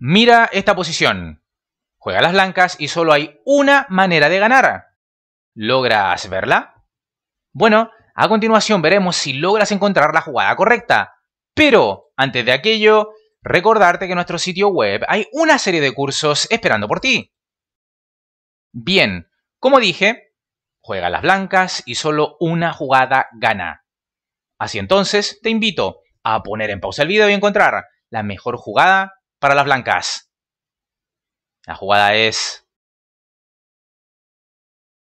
Mira esta posición. Juega las blancas y solo hay una manera de ganar. ¿Logras verla? Bueno, a continuación veremos si logras encontrar la jugada correcta. Pero, antes de aquello, recordarte que en nuestro sitio web hay una serie de cursos esperando por ti. Bien, como dije, juega las blancas y solo una jugada gana. Así entonces, te invito a poner en pausa el video y encontrar la mejor jugada para las blancas. La jugada es...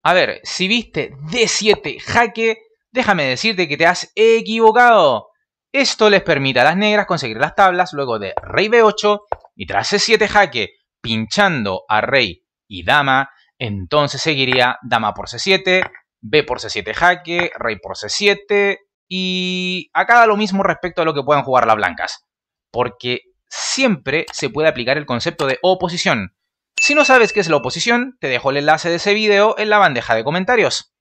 A ver, si viste D7 jaque, déjame decirte que te has equivocado. Esto les permite a las negras conseguir las tablas luego de rey B8 y tras C7 jaque, pinchando a rey y dama, entonces seguiría dama por C7, B por C7 jaque, rey por C7 y acá da lo mismo respecto a lo que puedan jugar las blancas, porque siempre se puede aplicar el concepto de oposición. Si no sabes qué es la oposición, te dejo el enlace de ese video en la bandeja de comentarios.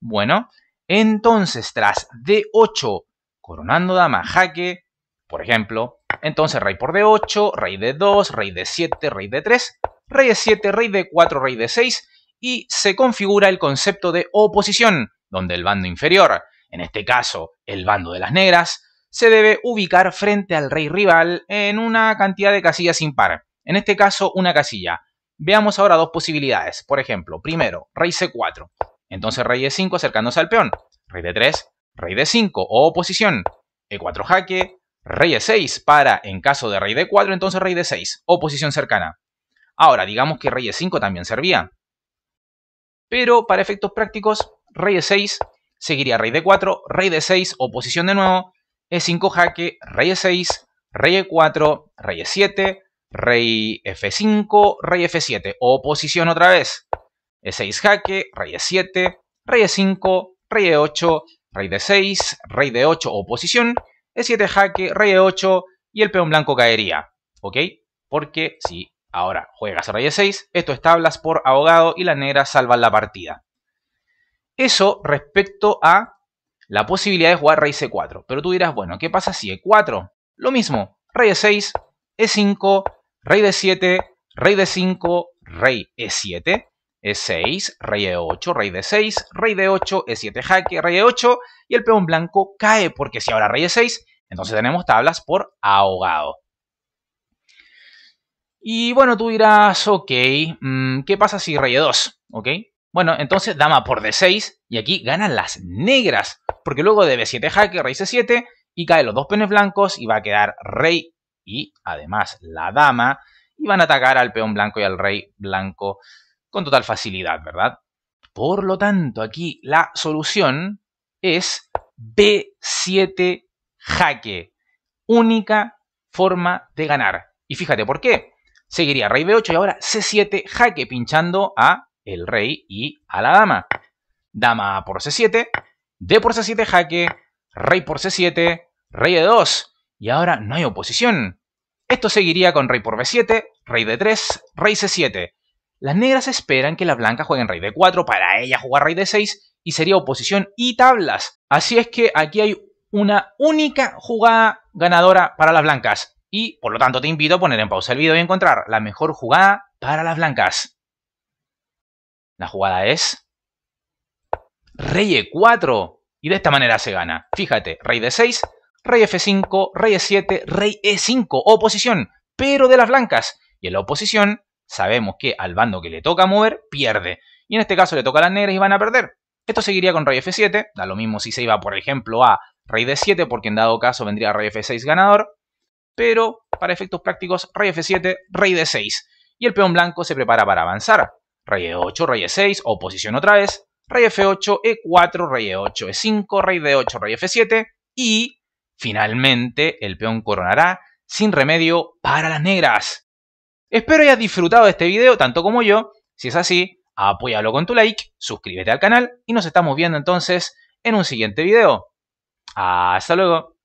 Bueno, entonces tras D8, coronando dama jaque, por ejemplo, entonces rey por D8, rey de 2 rey de 7 rey de 3 rey de 7 rey de 4 rey de 6 y se configura el concepto de oposición, donde el bando inferior, en este caso el bando de las negras, se debe ubicar frente al rey rival en una cantidad de casillas sin par. En este caso, una casilla. Veamos ahora dos posibilidades. Por ejemplo, primero, rey c4. Entonces rey e5 acercándose al peón. Rey d3, rey d5 o oposición. e4 jaque, rey e6 para en caso de rey d4, entonces rey d6, oposición cercana. Ahora, digamos que rey e5 también servía. Pero para efectos prácticos, rey e6 seguiría rey d4, rey d6, oposición de nuevo, e5 jaque, rey E6, rey E4, rey E7, rey F5, rey F7. oposición otra vez. E6 jaque, rey E7, rey E5, rey E8, rey D6, rey D8 oposición, E7 jaque, rey E8 y el peón blanco caería. ¿Ok? Porque si ahora juegas rey E6, esto es tablas por abogado y la negra salva la partida. Eso respecto a la posibilidad de jugar rey c4. Pero tú dirás, bueno, ¿qué pasa si e4? Lo mismo, rey e6, e5, rey d7, rey d5, rey e7, e6, rey e8, rey d6, rey d8, e7 jaque, rey e8 y el peón blanco cae porque si ahora rey e6, entonces tenemos tablas por ahogado. Y bueno, tú dirás, ok, mm, ¿qué pasa si rey e2? ¿Ok? Bueno, entonces dama por d6 y aquí ganan las negras porque luego de b7 jaque, rey c7, y caen los dos peones blancos y va a quedar rey y además la dama, y van a atacar al peón blanco y al rey blanco con total facilidad, ¿verdad? Por lo tanto, aquí la solución es b7 jaque, única forma de ganar. Y fíjate por qué. Seguiría rey b8 y ahora c7 jaque, pinchando a el rey y a la dama. Dama por c7, D por C7 jaque, Rey por C7, Rey de 2 y ahora no hay oposición. Esto seguiría con Rey por B7, Rey de 3, Rey C7. Las negras esperan que las blancas jueguen Rey de 4, para ella jugar Rey de 6 y sería oposición y tablas. Así es que aquí hay una única jugada ganadora para las blancas. Y por lo tanto te invito a poner en pausa el video y encontrar la mejor jugada para las blancas. La jugada es rey e4. Y de esta manera se gana. Fíjate, rey d6, rey f5, rey e7, rey e5, oposición, pero de las blancas. Y en la oposición sabemos que al bando que le toca mover, pierde. Y en este caso le toca a las negras y van a perder. Esto seguiría con rey f7, da lo mismo si se iba, por ejemplo, a rey d7, porque en dado caso vendría rey f6 ganador. Pero, para efectos prácticos, rey f7, rey d6. Y el peón blanco se prepara para avanzar. Rey e8, rey e6, oposición otra vez, rey F8, E4, rey E8, E5, rey D8, rey F7 y finalmente el peón coronará sin remedio para las negras. Espero hayas disfrutado de este video tanto como yo. Si es así, apóyalo con tu like, suscríbete al canal y nos estamos viendo entonces en un siguiente video. Hasta luego.